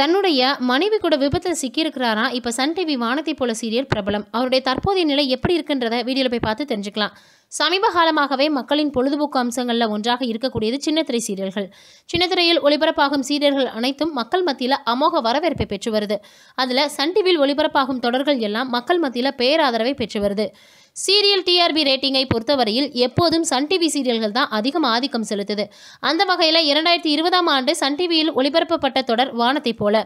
தன்னுடைய மனைவி கூட விபத்தில் சிக்கியிருக்கிறாராம் இப்போ சன் டிவி வானத்தை போல சீரியல் பிரபலம் அவருடைய தற்போதைய நிலை எப்படி இருக்குன்றத வீடியோவில் போய் பார்த்து தெரிஞ்சுக்கலாம் சமீப காலமாகவே மக்களின் பொழுதுபோக்கு அம்சங்களில் ஒன்றாக இருக்கக்கூடியது சின்னத்திரை சீரியல்கள் சின்னத்திரையில் ஒளிபரப்பாகும் சீரியல்கள் அனைத்தும் மக்கள் மத்தியில் அமோக வரவேற்பை பெற்று வருது அதில் சன் டிவியில் ஒளிபரப்பாகும் தொடர்கள் எல்லாம் மக்கள் மத்தியில் பேராதரவை பெற்று வருது சீரியல் டிஆர்பி ரேட்டிங்கை பொறுத்தவரையில் எப்போதும் சன் டிவி சீரியல்கள் தான் அதிகம் ஆதிக்கம் செலுத்துது அந்த வகையில் இரண்டாயிரத்தி இருபதாம் ஆண்டு சன் டிவியில் ஒளிபரப்பப்பட்ட தொடர் வானத்தை போல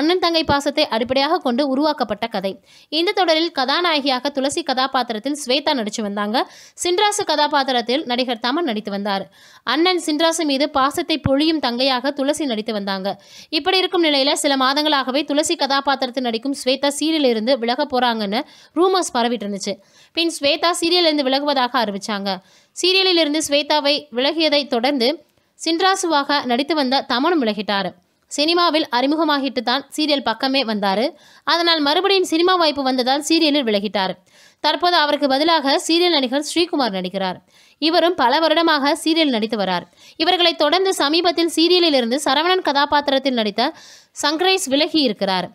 அண்ணன் தங்கை பாசத்தை அடிப்படையாக கொண்டு உருவாக்கப்பட்ட கதை இந்த தொடரில் கதாநாயகியாக துளசி கதாபாத்திரத்தில் ஸ்வேதா நடிச்சு வந்தாங்க சின்ராசு கதாபாத்திரத்தில் நடிகர் தமன் நடித்து வந்தார் அண்ணன் சின்ராசு மீது பாசத்தை பொழியும் தங்கையாக துளசி நடித்து வந்தாங்க இப்படி இருக்கும் நிலையில் சில மாதங்களாகவே துளசி கதாபாத்திரத்தில் நடிக்கும் ஸ்வேதா சீரியலிருந்து விலக போகிறாங்கன்னு ரூமர்ஸ் பரவிட்டு இருந்துச்சு பின் ஸ்வேதா சீரியலிருந்து விலகுவதாக அறிவித்தாங்க சீரியலிலிருந்து ஸ்வேதாவை விலகியதை தொடர்ந்து சின்ராசுவாக நடித்து வந்த தமனும் விலகிட்டார் சினிமாவில் அறிமுகமாகிட்டு தான் சீரியல் பக்கமே வந்தார் அதனால் மறுபடியும் சினிமா வாய்ப்பு வந்ததால் சீரியலில் விலகிட்டார் தற்போது அவருக்கு பதிலாக சீரியல் நடிகர் ஸ்ரீகுமார் நடிக்கிறார் இவரும் பல வருடமாக சீரியல் நடித்து வரார் இவர்களை தொடர்ந்து சமீபத்தில் சீரியலில் இருந்து சரவணன் கதாபாத்திரத்தில் நடித்த சங்கரேஷ் விலகி இருக்கிறார்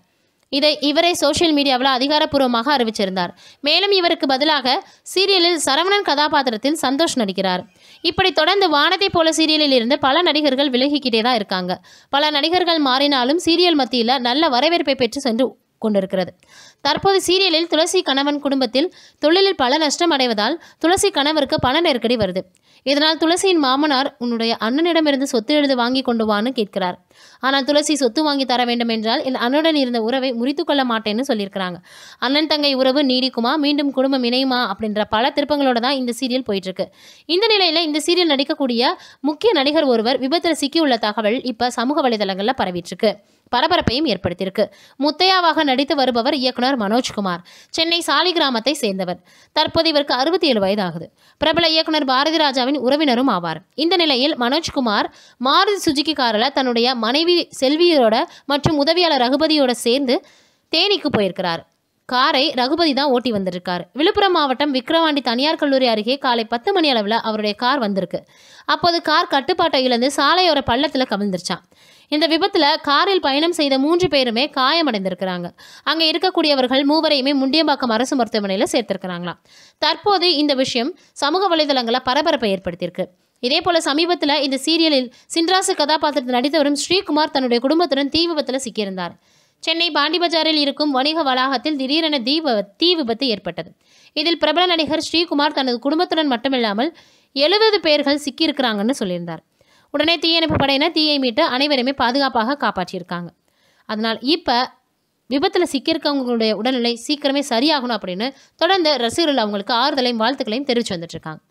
இதை இவரை சோஷியல் மீடியாவில் அதிகாரப்பூர்வமாக அறிவிச்சிருந்தார் மேலும் இவருக்கு பதிலாக சீரியலில் சரவணன் கதாபாத்திரத்தில் சந்தோஷ் நடிக்கிறார் இப்படி தொடர்ந்து வானத்தை போல சீரியலில் இருந்து பல நடிகர்கள் விலகிக்கிட்டே தான் இருக்காங்க பல நடிகர்கள் மாறினாலும் சீரியல் மத்தியில் நல்ல வரவேற்பை பெற்று சென்று கொண்டிருக்கிறது தற்போது சீரியலில் துளசி கணவன் குடும்பத்தில் தொழிலில் பல நஷ்டம் அடைவதால் துளசி கணவருக்கு பண நெருக்கடி வருது இதனால் துளசியின் மாமனார் உன்னுடைய அண்ணனிடமிருந்து சொத்து எழுது வாங்கி கொண்டு வான்னு கேட்கிறார் ஆனால் துளசி சொத்து வாங்கி தர வேண்டும் என்றால் என் அண்ணுடன் இருந்த உறவை முறித்து கொள்ள மாட்டேன்னு சொல்லியிருக்கிறாங்க அண்ணன் தங்கை உறவு நீடிக்குமா மீண்டும் குடும்பம் இணையுமா அப்படின்ற பல திருப்பங்களோட தான் இந்த சீரியல் போயிட்டுருக்கு இந்த நிலையில் இந்த சீரியல் நடிக்கக்கூடிய முக்கிய நடிகர் ஒருவர் விபத்தில் சிக்கியுள்ள தகவல் இப்போ சமூக வலைதளங்களில் பரவிட்டுருக்கு பரபரப்பையும் ஏற்படுத்தியிருக்கு முத்தையாவாக நடித்து வருபவர் இயக்குனர் மனோஜ்குமார் சென்னை சாலி கிராமத்தை சேர்ந்தவர் தற்போது இவருக்கு அறுபத்தி ஏழு வயதாகுது பிரபல இயக்குனர் பாரதி ராஜாவின் உறவினரும் ஆவார் இந்த நிலையில் மனோஜ்குமார் மாருதி சுஜுகி காரில் தன்னுடைய மனைவி செல்வியரோட மற்றும் உதவியாளர் ரகுபதியோட சேர்ந்து தேனிக்கு போயிருக்கிறார் காரை ரகுபதி தான் ஓட்டி வந்திருக்கார் விழுப்புரம் மாவட்டம் விக்கிரவாண்டி தனியார் கல்லூரி அருகே காலை பத்து மணி அளவில் அவருடைய கார் வந்திருக்கு அப்போது கார் கட்டுப்பாட்டை இழந்து சாலையோர பள்ளத்தில் கவிழ்ந்துருச்சான் இந்த விபத்தில் காரில் பயணம் செய்த மூன்று பேருமே காயமடைந்திருக்கிறாங்க அங்கே இருக்கக்கூடியவர்கள் மூவரையுமே முண்டியம்பாக்கம் அரசு மருத்துவமனையில் சேர்த்திருக்கிறாங்களாம் தற்போது இந்த விஷயம் சமூக வலைதளங்களில் பரபரப்பை ஏற்படுத்தியிருக்கு இதே போல சமீபத்தில் இந்த சீரியலில் சின்ராசு கதாபாத்திரத்தில் நடித்தவரும் ஸ்ரீகுமார் தன்னுடைய குடும்பத்துடன் தீ விபத்தில் சிக்கியிருந்தார் சென்னை பாண்டி பஜாரில் இருக்கும் வணிக வளாகத்தில் திடீரென தீ தீ விபத்து ஏற்பட்டது இதில் பிரபல நடிகர் ஸ்ரீகுமார் தனது குடும்பத்துடன் மட்டுமில்லாமல் எழுபது பேர்கள் சிக்கியிருக்கிறாங்கன்னு சொல்லியிருந்தார் உடனே தீயணைப்பு படையினர் தீயை மீட்டு அனைவருமே பாதுகாப்பாக காப்பாற்றியிருக்காங்க அதனால் இப்போ விபத்தில் சிக்கியிருக்கவங்களுடைய உடல்நிலை சீக்கிரமே சரியாகணும் அப்படின்னு தொடர்ந்து ரசிகர்கள் அவங்களுக்கு ஆறுதலையும் வாழ்த்துக்களையும் தெரிவித்து வந்துட்டுருக்காங்க